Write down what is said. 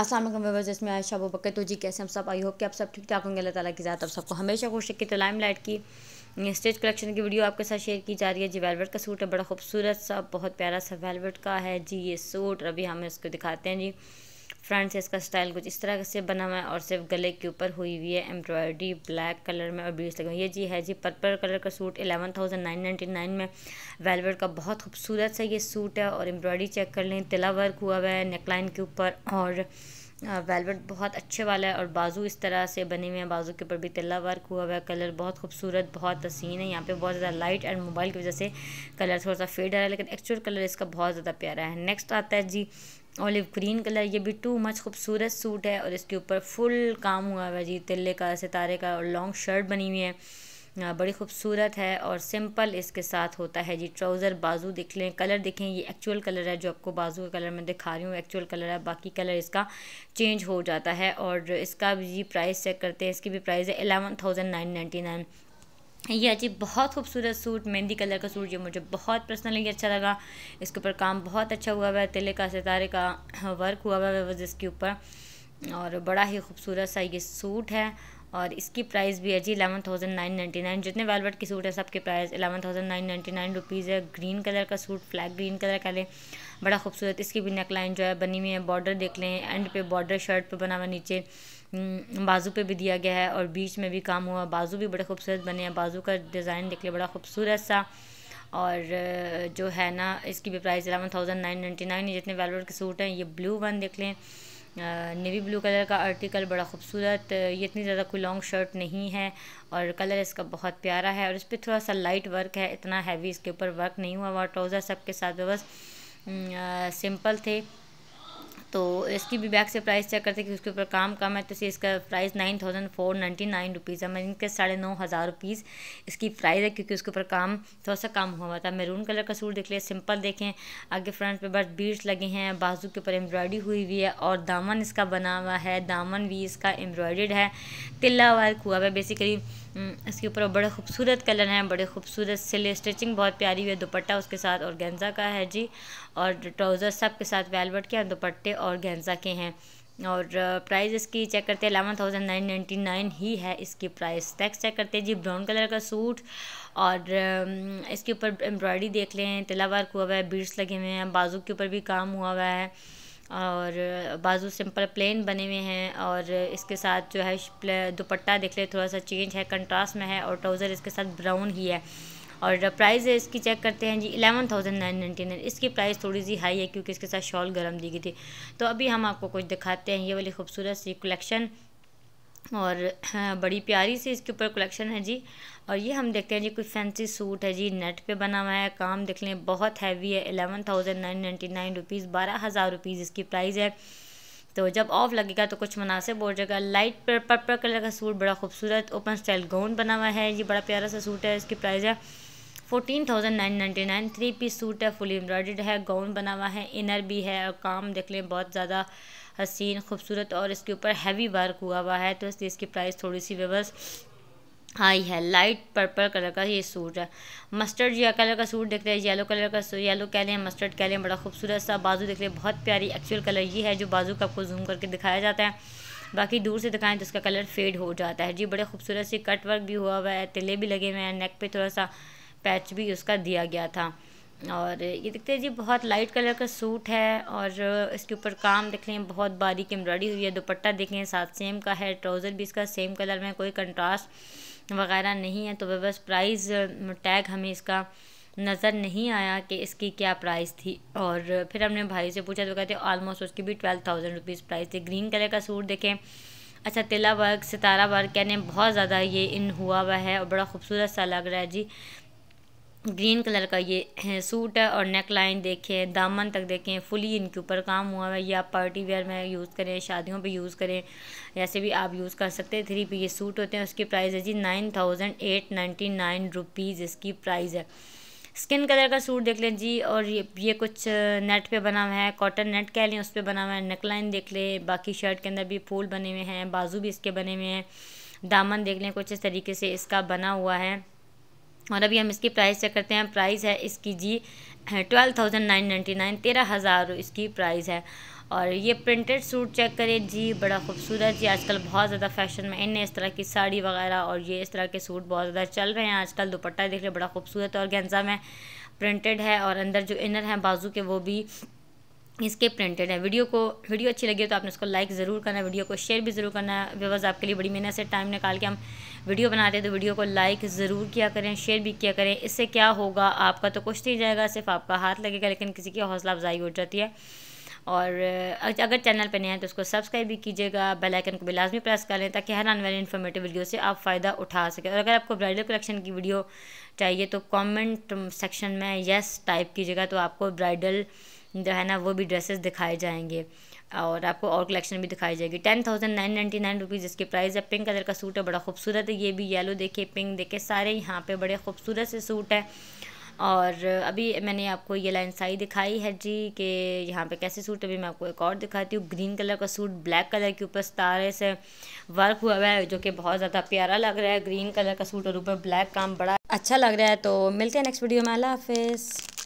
असलम व्यवर्स इसमें आयशा वो बकर तो जी कैसे हम सब आई होप कि आप सब ठीक ठाक होंगे अल्लाह ताला की ज़ात आप सबको हमेशा खुश रखी तो लाइम लाइट की स्टेज कलेक्शन की वीडियो आपके साथ शेयर की जा रही है जी वेलवेट का सूट है बड़ा खूबसूरत सा बहुत प्यारा सा वेलवेट का है जी ये सूट अभी हम इसको दिखाते हैं जी फ्रंट से इसका स्टाइल कुछ इस तरह से बना हुआ है और सिर्फ गले के ऊपर हुई हुई है एम्ब्रॉयडरी ब्लैक कलर में और बीस लगे ये जी है जी पर्पल कलर का suit eleven thousand nine nine में वेलवेट का बहुत खूबसूरत सा ये सूट है और एम्ब्रॉयडरी चेक कर लें तिला वर्क हुआ हुआ है नेकलाइन के ऊपर और वेलवेट बहुत अच्छे वाला है और बाजू इस तरह से बने हुए हैं बाजू के ऊपर भी तिल्ला वर्क हुआ हुआ है कलर बहुत खूबसूरत बहुत हसीन है यहाँ पे बहुत ज़्यादा लाइट एंड मोबाइल की वजह से कलर थोड़ा सा फेड आ रहा है लेकिन एक्चुअल कलर इसका बहुत ज़्यादा प्यारा है नेक्स्ट आता है जी ऑलिव ग्रीन कलर ये भी टू मच खूबसूरत सूट है और इसके ऊपर फुल काम हुआ हुआ है जी तिल्ले का सितारे का और लॉन्ग शर्ट बनी हुई है बड़ी खूबसूरत है और सिंपल इसके साथ होता है जी ट्राउज़र बाजू देख लें कलर देखें ये एक्चुअल कलर है जो आपको बाजू का कलर मैं दिखा रही हूँ एक्चुअल कलर है बाकी कलर इसका चेंज हो जाता है और इसका भी जी प्राइस चेक करते हैं इसकी भी प्राइस है eleven thousand nine ninety nine ये अजीब बहुत खूबसूरत सूट मेहंदी कलर का सूट ये मुझे बहुत पर्सनली अच्छा लगा इसके ऊपर काम बहुत अच्छा हुआ हुआ है तिले का सितारे का वर्क हुआ हुआ है इसके ऊपर और बड़ा ही खूबसूरत सा ये सूट है और इसकी प्राइस भी है जी eleven thousand nine ninety nine जितने वेलवेट के सूट है सबके price eleven thousand nine ninety nine rupees है ग्रीन कलर का सूट फ्लैग ग्रीन कलर का ले बड़ा खूबसूरत इसकी भी नेकलाइन जो है बनी हुई है बॉर्डर देख लें एंड पे बॉर्डर शर्ट पे बना हुआ नीचे हम्म, बाजू पे भी दिया गया है और बीच में भी काम हुआ बाजू भी बड़े खूबसूरत बने हैं बाजू का डिज़ाइन देख लिया बड़ा खूबसूरत सा और जो है ना इसकी भी price eleven thousand nine ninety nine जितने वेलवेट के सूट हैं ये ब्लू वन देख लें नेवी ब्लू कलर का आर्टिकल बड़ा खूबसूरत ये इतनी ज़्यादा कोई लॉन्ग शर्ट नहीं है और कलर इसका बहुत प्यारा है और इस पर थोड़ा सा लाइट वर्क है इतना हैवी इसके ऊपर वर्क नहीं हुआ हुआ ट्राउज़र सबके साथ बस हम्म, सिंपल थे तो इसकी भी बैक से प्राइस चेक करते हैं कि उसके ऊपर काम कम है तो इसे इसका price nine thousand four ninety nine rupees है मैं इनके साढ़े नौ हज़ार रुपीज़ इसकी प्राइस है क्योंकि उसके ऊपर काम थोड़ा सा कम हुआ था मेरून कलर का सूट देख लिया सिंपल देखें आगे फ्रंट पे बस बीट्स लगे हैं बाजू के ऊपर एम्ब्रॉयडरी हुई हुई है और दामन इसका बना हुआ है दामन भी इसका एम्ब्रॉयड है तिल्ला वर्क हुआ है बेसिकली हम्म, इसके ऊपर बड़ा खूबसूरत कलर है बड़े खूबसूरत सिले स्टिचिंग बहुत प्यारी हुई है दुपट्टा उसके साथ और गेंजा का है जी और ट्राउज़र सब के साथ वेलवेट के दुपट्टे और गेंजा के हैं और प्राइस इसकी चेक करते हैं eleven thousand nine ninety nine ही है इसकी प्राइस टैक्स चेक करते हैं जी ब्राउन कलर का सूट और इसके ऊपर एम्ब्रॉयडरी देख लें तिलावार हुआ हुआ है बीड्स लगे हुए हैं बाजू के ऊपर भी काम हुआ हुआ है और बाजू सिंपल प्लेन बने हुए हैं और इसके साथ जो है दुपट्टा देख ले थोड़ा सा चेंज है कंट्रास्ट में है और ट्राउज़र इसके साथ ब्राउन ही है और प्राइस इसकी चेक करते हैं जी eleven thousand nine ninety nine इसकी प्राइस थोड़ी सी हाई है क्योंकि इसके साथ शॉल गर्म दी गई थी तो अभी हम आपको कुछ दिखाते हैं ये वाली खूबसूरत सी कलेक्शन और हाँ, बड़ी प्यारी सी इसके ऊपर कलेक्शन है जी और ये हम देखते हैं जी कोई फैंसी सूट है जी नेट पे बना हुआ है काम देख लें बहुत हैवी है eleven thousand nine ninety nine rupees बारह हज़ार रुपीज़ इसकी प्राइस है तो जब ऑफ लगेगा तो कुछ मुनासिब हो जाएगा लाइट पर पर्पल कलर का सूट बड़ा खूबसूरत ओपन स्टाइल गाउन बना हुआ है ये बड़ा प्यारा सा सूट है इसकी प्राइस है fourteen thousand nine ninety nine three piece suit है फुली एम्ब्रॉयड है गाउन बना हुआ है इनर भी है और काम देख लें बहुत ज़्यादा हसीन खूबसूरत और इसके ऊपर हैवी वर्क हुआ हुआ है तो इसलिए इसकी प्राइस थोड़ी सी वेबस हाई है लाइट पर्पल कलर का ये सूट है मस्टर्ड या कलर का सूट देख रहे हैं येलो कलर का येलो कह लें मस्टर्ड कह लें बड़ा खूबसूरत सा बाजू देख रहे हैं बहुत प्यारी एक्चुअल कलर ये है जो बाजू का आपको जूम करके दिखाया जाता है बाकी दूर से दिखाएं तो उसका कलर फेड हो जाता है जी बड़े खूबसूरत से कट वर्क भी हुआ हुआ है तिले भी लगे हुए हैं नेक पे थोड़ा सा पैच भी उसका दिया गया था और ये देखते हैं जी बहुत लाइट कलर का सूट है और इसके ऊपर काम देख लें बहुत बारीक एम्ब्रॉयडरी हुई है दुपट्टा देखें साथ सेम का है ट्राउज़र भी इसका सेम कलर में कोई कंट्रास्ट वगैरह नहीं है तो वह बस प्राइस टैग हमें इसका नज़र नहीं आया कि इसकी क्या प्राइस थी और फिर हमने भाई से पूछा तो कहते ऑलमोस्ट उसकी भी ट्वेल्व थाउजेंड रुपीज़ प्राइस थी ग्रीन कलर का सूट देखें अच्छा तिला वर्क सितारा वर्क कहने बहुत ज़्यादा ये इन हुआ हुआ है और बड़ा खूबसूरत सा लग रहा है जी ग्रीन कलर का ये है सूट है और नेक लाइन देखें दामन तक देखें फुली इनके ऊपर काम हुआ है ये आप पार्टी वेयर में यूज़ करें शादियों पे यूज़ करें ऐसे भी आप यूज़ कर सकते हैं थ्री पी ये सूट होते हैं उसकी प्राइस है जी nine thousand eight ninety nine rupees इसकी प्राइस है स्किन कलर का सूट देख लें जी और ये ये कुछ नेट पे बना हुआ है कॉटन नेट कह लें उस पर बना हुआ है नेक लाइन देख लें बाकी शर्ट के अंदर भी फूल बने हुए हैं बाजू भी इसके बने हुए हैं दामन देख लें कुछ इस तरीके से इसका बना हुआ है और अभी हम इसकी प्राइस चेक करते हैं प्राइस है इसकी जी twelve thousand nine ninety nine तेरह हज़ार इसकी प्राइस है और ये प्रिंटेड सूट चेक करें जी बड़ा खूबसूरत जी आजकल बहुत ज़्यादा फैशन में इन इस तरह की साड़ी वगैरह और ये इस तरह के सूट बहुत ज़्यादा चल रहे हैं आजकल दुपट्टा देख रहे बड़ा खूबसूरत और गेंजा में प्रिंटेड है और अंदर जो इनर है बाजू के वो भी इसके प्रिंटेड है वीडियो को वीडियो अच्छी लगी हो तो आपने उसको लाइक ज़रूर करना वीडियो को शेयर भी ज़रूर करना व्यवर्स आपके लिए बड़ी मेहनत से टाइम निकाल के हम वीडियो बनाते हैं तो वीडियो को लाइक ज़रूर किया करें शेयर भी किया करें इससे क्या होगा आपका तो कुछ नहीं जाएगा सिर्फ आपका हाथ लगेगा लेकिन किसी की हौसला अफजाई हो जाती है और अगर चैनल पर नए हैं तो उसको सब्सक्राइब भी कीजिएगा बेल आइकन को भी लाजमी प्रेस कर लें ताकि हर आने वाली इन्फॉर्मेटिव वीडियो से आप फ़ायदा उठा सकें और अगर आपको ब्राइडल कलेक्शन की वीडियो चाहिए तो कमेंट सेक्शन में यस टाइप कीजिएगा तो आपको ब्राइडल जो है ना वो भी ड्रेसेस दिखाए जाएंगे और आपको और कलेक्शन भी दिखाई जाएगी ten thousand nine ninety nine rupees इसके प्राइस है पिंक कलर का सूट है बड़ा खूबसूरत है ये भी येलो देखिए पिंक देखे सारे यहाँ पे बड़े खूबसूरत से सूट है और अभी मैंने आपको ये लाइन साई दिखाई है जी कि यहाँ पे कैसे सूट अभी मैं आपको एक और दिखाती हूँ ग्रीन कलर का सूट ब्लैक कलर के ऊपर तारे से वर्क हुआ हुआ है जो कि बहुत ज़्यादा प्यारा लग रहा है ग्रीन कलर का सूट और ऊपर ब्लैक काम बड़ा अच्छा लग रहा है तो मिलते हैं नेक्स्ट वीडियो में अल्लाह हाफिज़